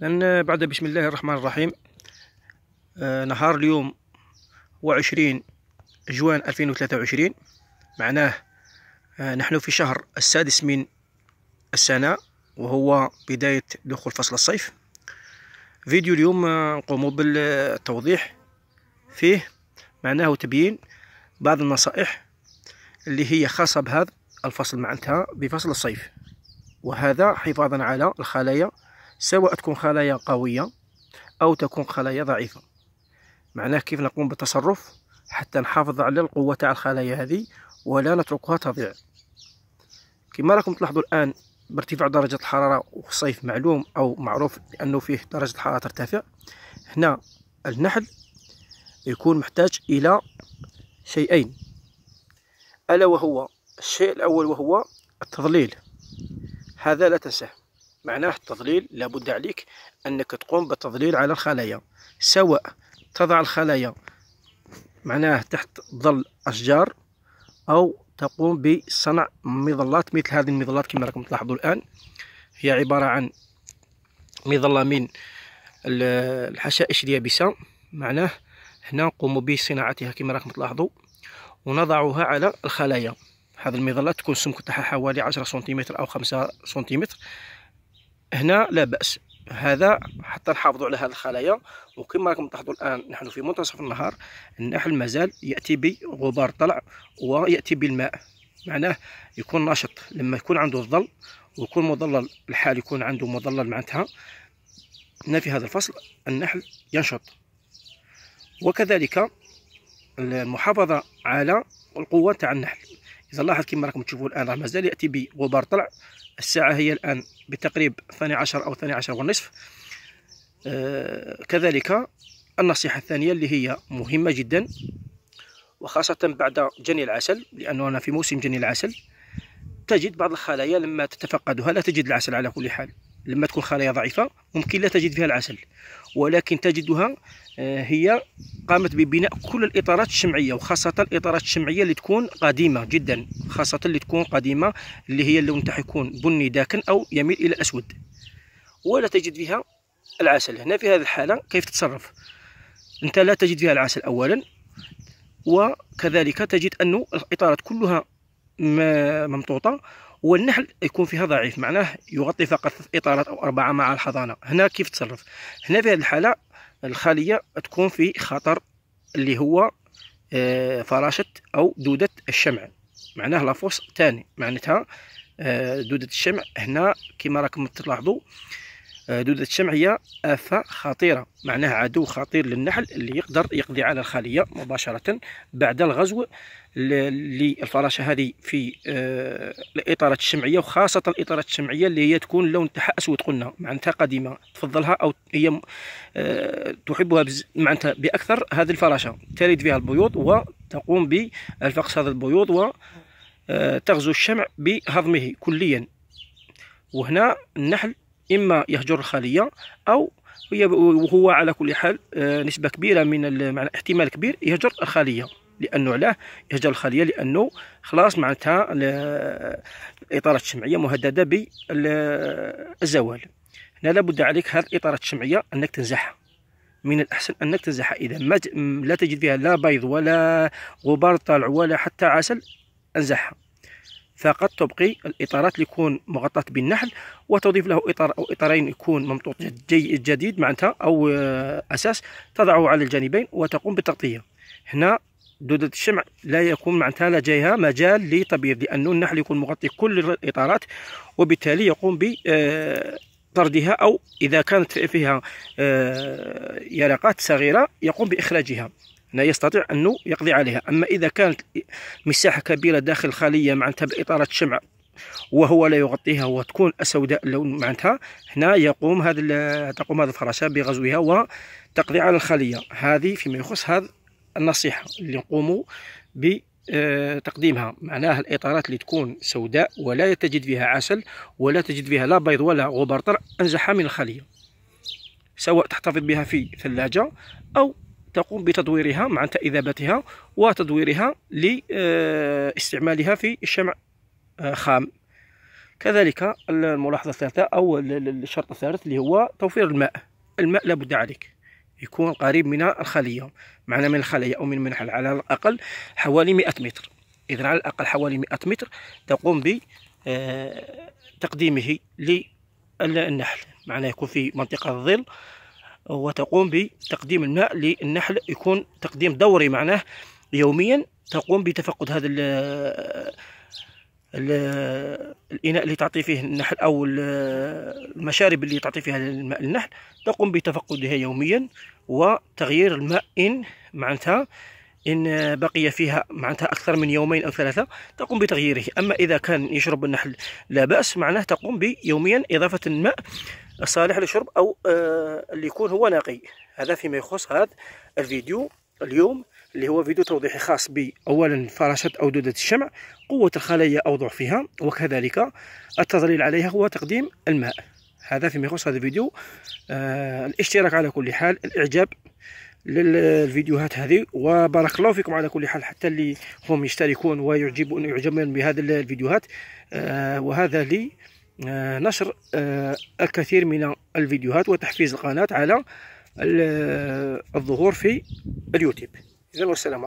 لأن بعد بسم الله الرحمن الرحيم آه، نهار اليوم هو عشرين جوان ألفين وثلاثة وعشرين معناه آه، نحن في شهر السادس من السنة وهو بداية دخول فصل الصيف فيديو اليوم آه، نقوم بالتوضيح فيه معناه تبيين بعض النصائح اللي هي خاصة بهذا الفصل معناتها بفصل الصيف وهذا حفاظا على الخلايا سواء تكون خلايا قوية أو تكون خلايا ضعيفة معناه كيف نقوم بالتصرف حتى نحافظ على القوة تاع الخلايا هذه ولا نتركها تضيع كما راكم تلاحظوا الآن بارتفاع درجة الحرارة الصيف معلوم أو معروف لأنه فيه درجة الحرارة ترتفع هنا النحل يكون محتاج إلى شيئين ألا وهو الشيء الأول وهو التظليل هذا لا تنساه معناه التظليل لابد عليك أنك تقوم بالتظليل على الخلايا سواء تضع الخلايا معناه تحت ظل أشجار أو تقوم بصنع مظلات مثل هذه المظلات كما راكم تلاحظوا الآن هي عبارة عن مظلة من الحشائش اليابسة معناه هنا نقوم بصناعتها كما راكم تلاحظوا ونضعها على الخلايا هذه المظلة تكون سمكتها حوالي 10 سنتيمتر أو 5 سنتيمتر هنا لا باس هذا حتى نحافظوا على هذه الخلايا وكما راكم تلاحظوا الان نحن في منتصف النهار النحل مازال ياتي بغبار طلع وياتي بالماء معناه يكون ناشط لما يكون عنده الظل ويكون مظلل الحال يكون عنده مظلل معناتها هنا في هذا الفصل النحل ينشط وكذلك المحافظة على القوة تاع النحل اذا لاحظ كما راكم تشوفوا الان راه مازال ياتي بغبار طلع الساعه هي الان بتقريب 12 او 12 ونصف آه كذلك النصيحه الثانيه اللي هي مهمه جدا وخاصه بعد جني العسل لاننا في موسم جني العسل تجد بعض الخلايا لما تتفقدها لا تجد العسل على كل حال لما تكون خلايا ضعيفة ممكن لا تجد فيها العسل ولكن تجدها آه، هي قامت ببناء كل الإطارات الشمعية وخاصة الإطارات الشمعية اللي تكون قديمة جدا خاصة اللي تكون قديمة اللي هي اللون تاعها يكون بني داكن أو يميل إلى أسود ولا تجد فيها العسل هنا في هذه الحالة كيف تتصرف أنت لا تجد فيها العسل أولا وكذلك تجد انه الإطارات كلها ممطوطة والنحل يكون فيها ضعيف معناه يغطي فقط ثلاث اطارات او اربعه مع الحضانه هنا كيف تصرف هنا في هذه الحاله الخليه تكون في خطر اللي هو آه، فراشه او دوده الشمع معناه لافوس ثاني معناتها آه، دوده الشمع هنا كما راكم تلاحظوا آه، دودة الشمعية آفة خطيرة معناها عدو خطير للنحل اللي يقدر يقضي على الخلية مباشرة بعد الغزو للفراشة هذه في الإطارات آه، الشمعية وخاصة الإطارات الشمعية اللي هي تكون لون تاعها أسود قلنا معناتها قديمة تفضلها أو هي آه، تحبها معناتها بأكثر هذه الفراشة تلد فيها البيوض وتقوم بالفقس هذا البيوض و تغزو الشمع بهضمه كليا وهنا النحل اما يهجر الخليه او وهو على كل حال آه، نسبه كبيره من احتمال كبير يهجر الخليه لانه علاه يهجر الخليه لانه خلاص معناتها الاطارات الشمعيه مهدده بالزوال هنا لابد عليك هذه الاطارات الشمعيه انك تنزعها من الأحسن أنك تنزعها إذا ما لا تجد فيها لا بيض ولا غبار طالع ولا حتى عسل أنزعها فقط تبقي الاطارات اللي يكون مغطاه بالنحل وتضيف له اطار او اطارين يكون ممطوط جي جديد معناتها او آه، اساس تضعه على الجانبين وتقوم بالتغطيه هنا دودة الشمع لا يكون معناتها لا جايها مجال لتبييض لأنه النحل يكون مغطي كل الإطارات وبالتالي يقوم ب آه، طردها أو إذا كانت فيها آه، يرقات صغيرة يقوم بإخراجها لا يستطيع أنه يقضي عليها أما إذا كانت مساحة كبيرة داخل الخلية معناتها بإطارة شمع وهو لا يغطيها وتكون سوداء اللون معناتها هنا يقوم هذا تقوم هذه الفراشة بغزوها وتقضي على الخلية هذه فيما يخص هذا النصيحة اللي نقوموا بتقديمها آه، معناها الإطارات اللي تكون سوداء ولا تجد فيها عسل ولا تجد فيها لا بيض ولا غبار طر أنزحها من الخلية سواء تحتفظ بها في ثلاجة أو تقوم بتدويرها مع تاذابتها وتدويرها لاستعمالها في الشمع آه، خام كذلك الملاحظة الثالثة أو الشرط الثالث اللي هو توفير الماء الماء لابد عليك يكون قريب من الخلية معنا من الخلية أو من منحل على الأقل حوالي 100 متر إذا على الأقل حوالي 100 متر تقوم ب آه، تقديمه للنحل معناه يكون في منطقة الظل وتقوم بتقديم الماء للنحل يكون تقديم دوري معناه يوميا تقوم بتفقد هذا الـ الـ الإناء اللي تعطي فيه النحل أو المشارب اللي تعطي فيها الماء للنحل تقوم بتفقدها يوميا وتغيير الماء إن معناتها إن بقي فيها معناتها أكثر من يومين أو ثلاثة تقوم بتغييره أما إذا كان يشرب النحل لا بأس معناه تقوم بيوميا إضافة الماء الصالح للشرب أو آه، اللي يكون هو نقي هذا فيما يخص هذا الفيديو اليوم اللي هو فيديو توضيحي خاص بأولا فراشة دوده الشمع قوة الخلايا أو ضعفها وكذلك التضليل عليها هو تقديم الماء هذا فيما يخص هذا الفيديو آه الاشتراك على كل حال الإعجاب للفيديوهات هذه وبارك الله فيكم على كل حال حتى اللي هم يشتركون ويعجبون يعجبون بهذه الفيديوهات آه وهذا لي آه، نشر آه، الكثير من الفيديوهات وتحفيز القناة على الظهور في اليوتيوب إذن والسلام